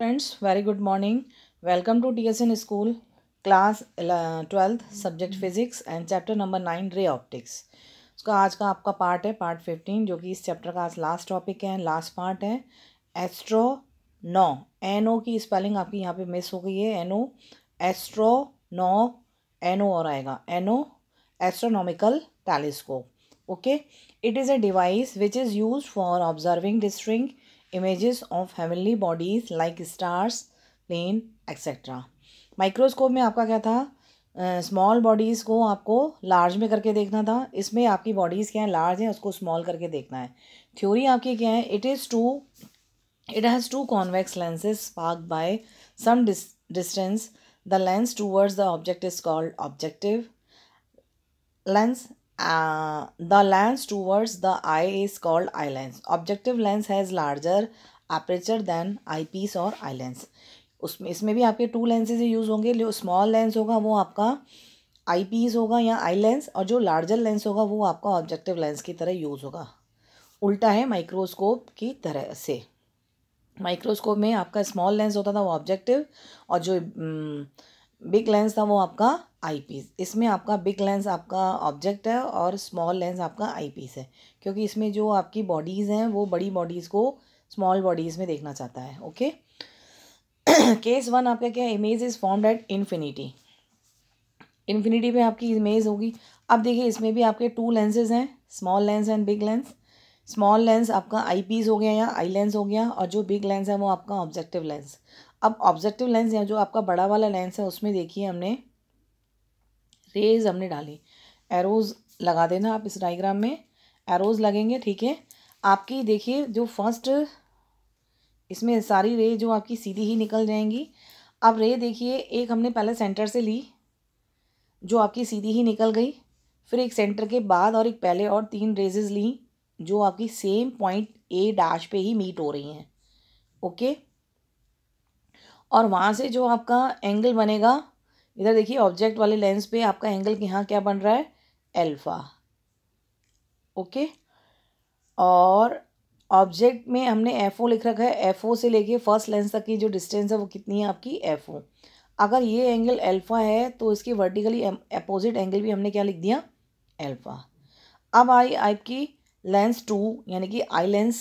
Friends very good morning welcome to T S N school class twelfth subject physics and chapter number nine ray optics उसका आज का आपका part है part fifteen जो कि इस चैप्टर का आज लास्ट टॉपिक है लास्ट पार्ट है एस्ट्रो नो एन ओ की स्पेलिंग आपकी यहाँ पे मिस हो गई है N O astro no N O और आएगा N O astronomical telescope okay it is a device which is use for observing distant images of heavenly bodies like stars plane etcetera microscope में आपका क्या था small uh, bodies को आपको large में करके देखना था इसमें आपकी बॉडीज़ क्या है लार्ज हैं उसको स्मॉल करके देखना है थ्योरी आपकी क्या है it is two it has two convex lenses park by some distance the lens towards the object is called objective lens the uh, the lens towards the eye is called eye lens. Objective lens has larger aperture than eyepiece or eye lens. उसमें इसमें भी आपके two lenses use होंगे जो small lens होगा वो आपका आई piece होगा या आई लेंस और जो लार्जर लेंस होगा वो आपका ऑब्जेक्टिव लेंस की तरह यूज़ होगा उल्टा है माइक्रोस्कोप की तरह से माइक्रोस्कोप में आपका स्मॉल लेंस होता था वो ऑब्जेक्टिव और जो हम्म, बिग लेंस था वो आपका आई पीस इसमें आपका बिग लेंस आपका ऑब्जेक्ट है और स्मॉल लेंस आपका आई पीस है क्योंकि इसमें जो आपकी बॉडीज़ हैं वो बड़ी बॉडीज़ को स्मॉल बॉडीज़ में देखना चाहता है ओके केस वन आपका क्या image is formed at infinity infinity पे आपकी इमेज होगी अब देखिए इसमें भी आपके टू लेंसेज हैं small lens and big lens small lens आपका आई पीस हो गया या आई लेंस हो गया और जो बिग लेंस है वो आपका ऑब्जेक्टिव लेंस अब ऑब्जेक्टिव लेंस या जो आपका बड़ा वाला लेंस है उसमें देखिए हमने रेज हमने डाली एरोज़ लगा देना आप इस डाइग्राम में एरोज़ लगेंगे ठीक है आपकी देखिए जो फर्स्ट इसमें सारी रे जो आपकी सीधी ही निकल जाएंगी अब रे देखिए एक हमने पहले सेंटर से ली जो आपकी सीधी ही निकल गई फिर एक सेंटर के बाद और एक पहले और तीन रेजेज ली जो आपकी सेम पॉइंट ए डैश पे ही मीट हो रही हैं ओके और वहाँ से जो आपका एंगल बनेगा इधर देखिए ऑब्जेक्ट वाले लेंस पे आपका एंगल यहाँ क्या बन रहा है एल्फ़ा ओके और ऑब्जेक्ट में हमने एफ ओ लिख रखा है एफ ओ से लेके फर्स्ट लेंस तक की जो डिस्टेंस है वो कितनी है आपकी एफ ओ अगर ये एंगल एल्फ़ा है तो इसकी वर्टिकली अपोजिट एंगल भी हमने क्या लिख दिया एल्फ़ा अब आई आपकी लेंस टू यानी कि आई लेंस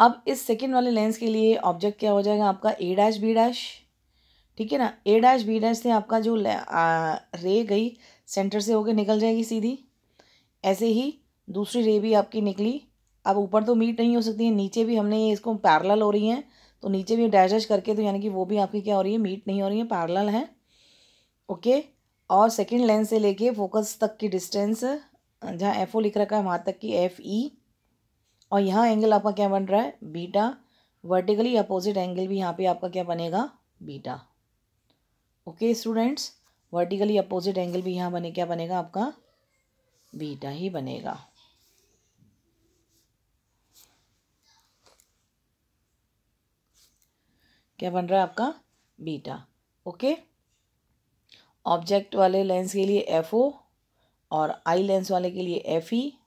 अब इस सेकेंड वाले लेंस के लिए ऑब्जेक्ट क्या हो जाएगा आपका ए डैश बी डैश ठीक है ना ए डैश बी डैश से आपका जो रे गई सेंटर से होकर निकल जाएगी सीधी ऐसे ही दूसरी रे भी आपकी निकली अब ऊपर तो मीट नहीं हो सकती है नीचे भी हमने इसको पैरल हो रही हैं तो नीचे भी डैश डैश करके तो यानी कि वो भी आपकी क्या हो रही है मीट नहीं हो रही है पैरल है ओके और सेकेंड लेंस से लेके फोकस तक की डिस्टेंस जहाँ एफ ओ लिख रखा है वहाँ तक की एफ ई e, और यहाँ एंगल आपका क्या बन रहा है बीटा वर्टिकली अपोजिट एंगल भी यहाँ पे आपका क्या बनेगा beta okay students vertically opposite angle भी यहाँ बने क्या बनेगा आपका बीटा ही बनेगा क्या बन रहा है आपका बीटा ओके ऑब्जेक्ट वाले लेंस के लिए एफ ओ और आई लेंस वाले के लिए एफ ई e.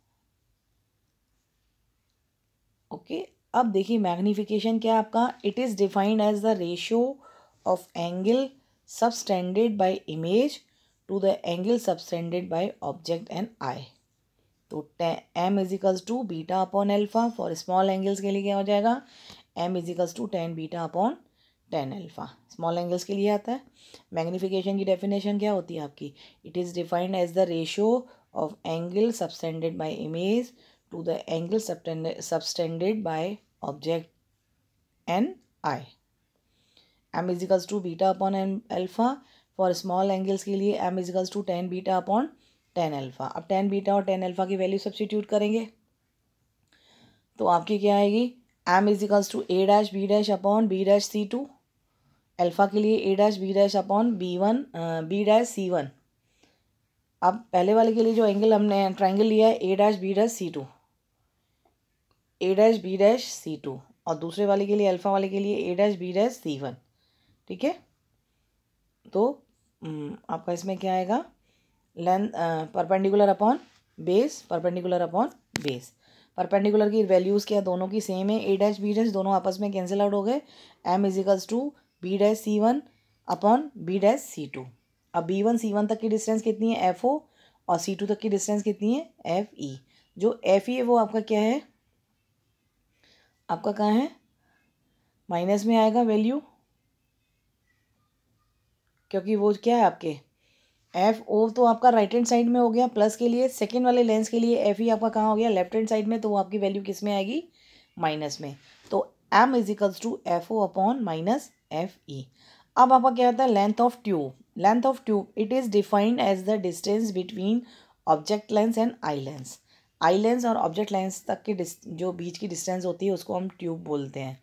ओके अब देखिए मैग्नीफिकेशन क्या है आपका it is defined as the ratio of angle subtended by image to the angle subtended by object and I तो M equals to beta upon alpha for small angles के लिए क्या हो जाएगा M equals to tan beta upon tan alpha small angles के लिए आता है मैग्नीफिकेशन की डेफिनेशन क्या होती है आपकी it is defined as the ratio of angle subtended by image to the angle subtended by object and I M equals to beta upon upon alpha for small angles के लिए M equals to tan beta upon tan alpha अब tan beta और tan alpha की value substitute करेंगे तो आपकी क्या आएगी M equals to A dash B dash upon B dash C two alpha के लिए A dash B dash upon B one B dash C one अब पहले वाले के लिए जो एंगल हमने ट्राइंगल लिया है A dash B dash C two A dash B dash C two और दूसरे वाले के लिए अल्फ़ा वाले के लिए A dash B dash C one ठीक है तो हम्म, आपका इसमें क्या आएगा length perpendicular upon base perpendicular upon base perpendicular की वैल्यूज़ क्या दोनों की सेम है ए डैश बी डैश दोनों आपस में कैंसिल आउट हो गए M equals to B dash C one upon B dash C two अब बी वन सी वन तक की डिस्टेंस कितनी है एफ ओ और सी टू तक की डिस्टेंस कितनी है एफ ई e. जो एफ ई e है वो आपका क्या है आपका कहाँ है माइनस में आएगा वैल्यू क्योंकि वो क्या है आपके एफ ओ तो आपका राइट हैंड साइड में हो गया प्लस के लिए सेकेंड वाले लेंस के लिए एफ ई आपका कहाँ हो गया लेफ्ट हैंड साइड में तो वो आपकी वैल्यू किस में आएगी माइनस में तो M equals to F O upon minus F E अब आपका क्या होता है length of tube length of tube it is defined as the distance between object lens and eye lens eye lens और ऑब्जेक्ट लेंस तक की जो बीच की डिस्टेंस होती है उसको हम ट्यूब बोलते हैं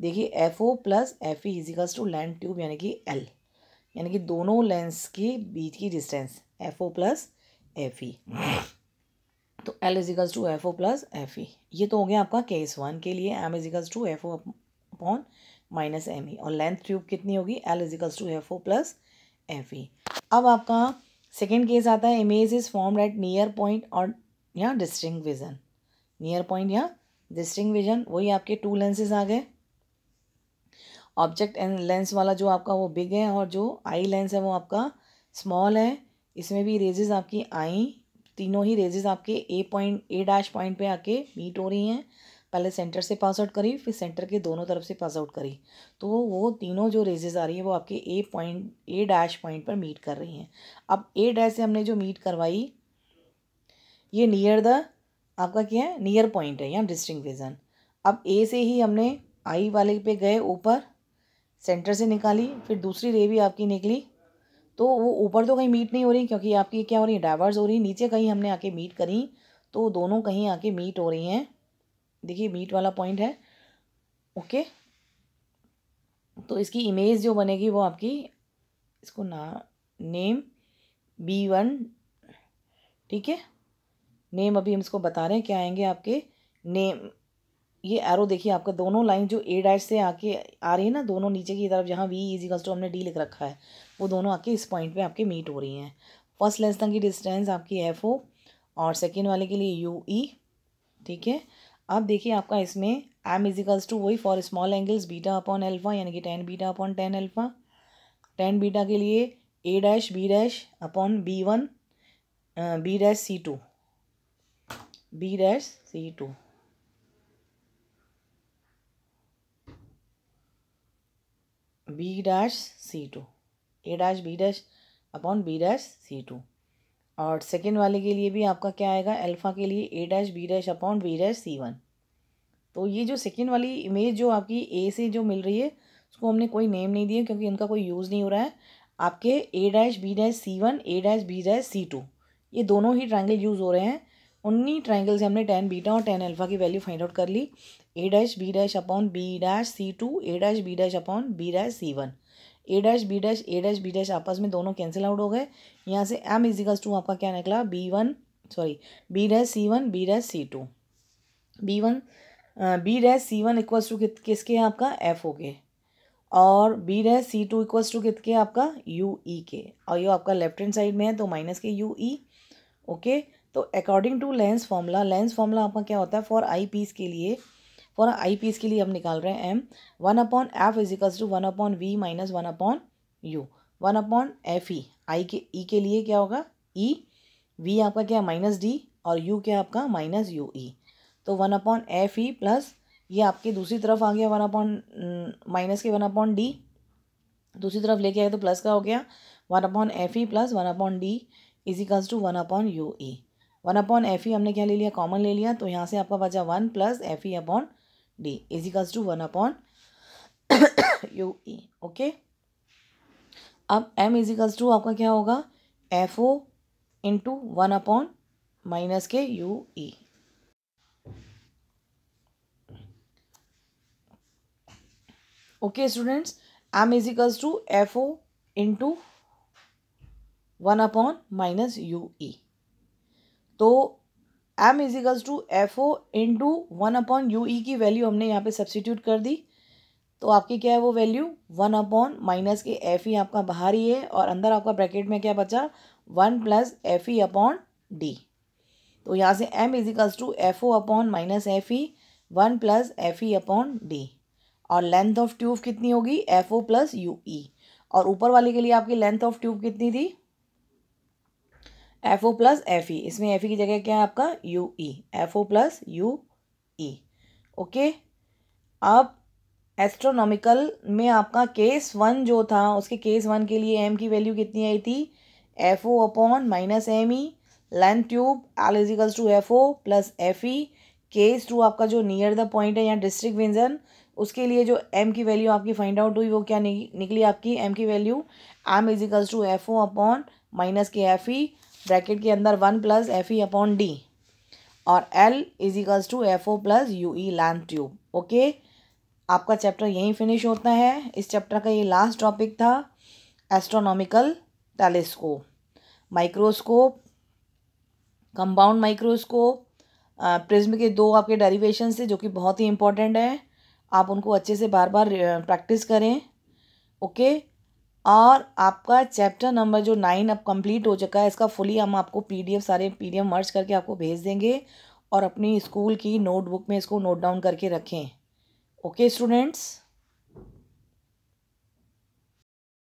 देखिए F O plus F E equals to length tube यानी कि एल यानी कि दोनों लेंस की बीच की distance F O plus F E तो L equals to F O plus F E ये तो हो गया आपका केस वन के लिए M equals to F O upon minus M E और लेंथ ट्यूब कितनी होगी L equals to F O plus F E अब आपका सेकेंड केस आता है image is form at near point और या डिस्टिंग विज़न नियर पॉइंट या डिस्टिंग विज़न वही आपके टू लेंसेज आ गए ऑब्जेक्ट एंड लेंस वाला जो आपका वो बिग है और जो आई लेंस है वो आपका स्मॉल है इसमें भी रेजेज आपकी आई तीनों ही रेजेज आपके A point A dash point पे आके मीट हो रही हैं पहले सेंटर से पास आउट करी फिर सेंटर के दोनों तरफ से पास आउट करी तो वो तीनों जो रेजेज आ रही है वो आपके A point A dash point पर मीट कर रही हैं अब ए डैश से हमने जो मीट करवाई ये नियर द आपका क्या है नियर पॉइंट है यहाँ विजन अब ए से ही हमने आई वाले पे गए ऊपर सेंटर से निकाली फिर दूसरी रे भी आपकी निकली तो वो ऊपर तो कहीं मीट नहीं हो रही क्योंकि आपकी क्या हो रही है डाइवर्स हो रही नीचे कहीं हमने आके मीट करी तो दोनों कहीं आके मीट हो रही हैं देखिए मीट वाला पॉइंट है ओके तो इसकी इमेज जो बनेगी वो आपकी इसको ना नेम बी वन ठीक है नेम अभी हम इसको बता रहे हैं क्या आएंगे आपके नेम ये एरो देखिए आपका दोनों लाइन जो ए डैश से आके आ रही है ना दोनों नीचे की तरफ जहाँ वी इजी टू हमने डी लिख रखा है वो दोनों आके इस पॉइंट पे आपके मीट हो रही हैं फर्स्ट लेंस तक की डिस्टेंस आपकी एफ ओ और सेकेंड वाले के लिए यू ई e, ठीक है अब देखिए आपका इसमें एम इजिकल्स टू वही for small angles beta upon alpha यानी कि tan beta upon tan alpha tan beta के लिए A dash B dash upon B one B dash C two B dash C two B dash C two A dash B dash upon B dash C two और second वाले के लिए भी आपका क्या आएगा अल्फ़ा के लिए A dash B dash upon B dash C one तो ये जो सेकेंड वाली इमेज जो आपकी ए से जो मिल रही है उसको हमने कोई नेम नहीं दिया क्योंकि इनका कोई यूज़ नहीं हो रहा है आपके A dash B dash C one A dash B dash C two ये दोनों ही ट्रायंगल यूज़ हो रहे हैं उन्हीं ट्राइंगल से हमने टेन बीटा और टेन अल्फा की वैल्यू फाइंड आउट कर ली A dash B dash upon B dash C two A dash B dash upon B dash C one A dash B dash A dash B dash आपस में दोनों cancel out हो गए यहाँ से M equals to आपका क्या निकला B one sorry B dash C one B dash C two B one B dash C one equals to किसके आपका एफ ओ के और B dash C two equals to के आपका यू ई e के और ये आपका लेफ्ट हैंड साइड में है तो माइनस के यू ई ओके तो according to lens formula lens formula आपका क्या होता है फॉर आई पीस के लिए फॉर आई पीस के लिए हम निकाल रहे हैं M one upon F equals to one upon V minus one upon U one upon F E आई के ई e के लिए क्या होगा ई e. वी आपका क्या माइनस डी और यू क्या आपका माइनस यू ई तो one upon F E plus ये आपके दूसरी तरफ आ गया वन अपॉन माइनस के वन अपॉन डी दूसरी तरफ लेके आए तो प्लस का हो गया one upon F E plus one upon D equals to one upon U E one upon F E हमने क्या ले लिया कॉमन ले लिया तो यहाँ से आपका बचा one plus F E upon D equals to one upon U E okay अब एम इजिकल्स टू आपका क्या होगा F O into one upon minus के U E okay students M equals to F O into one upon minus U E तो M equals to F O into one upon U E की value हमने यहाँ पे substitute कर दी तो आपकी क्या है वो वैल्यू वन अपॉन माइनस के एफ ई e आपका बाहर ही है और अंदर आपका ब्रैकेट में क्या बचा one plus F E upon D तो यहाँ से M equals to F O upon minus F E one plus F E upon D और लेंथ ऑफ ट्यूब कितनी होगी F O plus U E और ऊपर वाले के लिए आपकी लेंथ ऑफ ट्यूब कितनी थी F O plus F E इसमें एफ ई e की जगह क्या है आपका U E F O plus U E okay अब एस्ट्रोनॉमिकल में आपका केस वन जो था उसके केस वन के लिए एम की वैल्यू कितनी आई थी F O upon minus M E length tube L equals to F O plus F E case two आपका जो नियर द पॉइंट है या डिस्ट्रिक्ट विंजन उसके लिए जो एम की वैल्यू आपकी फाइंड आउट हुई वो क्या निकली आपकी एम की value M equals to F O upon minus के एफ ई ब्रैकेट के अंदर one plus F E upon D और L is equals to F O plus U E lamp tube okay आपका चैप्टर यहीं finish होता है इस chapter का ये लास्ट टॉपिक था astronomical telescope microscope compound microscope prism के दो आपके डेरिवेशन से जो कि बहुत ही इंपॉर्टेंट है आप उनको अच्छे से बार बार प्रैक्टिस करें ओके और आपका चैप्टर नंबर जो नाइन अब कंप्लीट हो चुका है इसका फुली हम आपको पीडीएफ सारे पीडीएफ मर्ज करके आपको भेज देंगे और अपनी स्कूल की नोटबुक में इसको नोट डाउन करके रखें ओके स्टूडेंट्स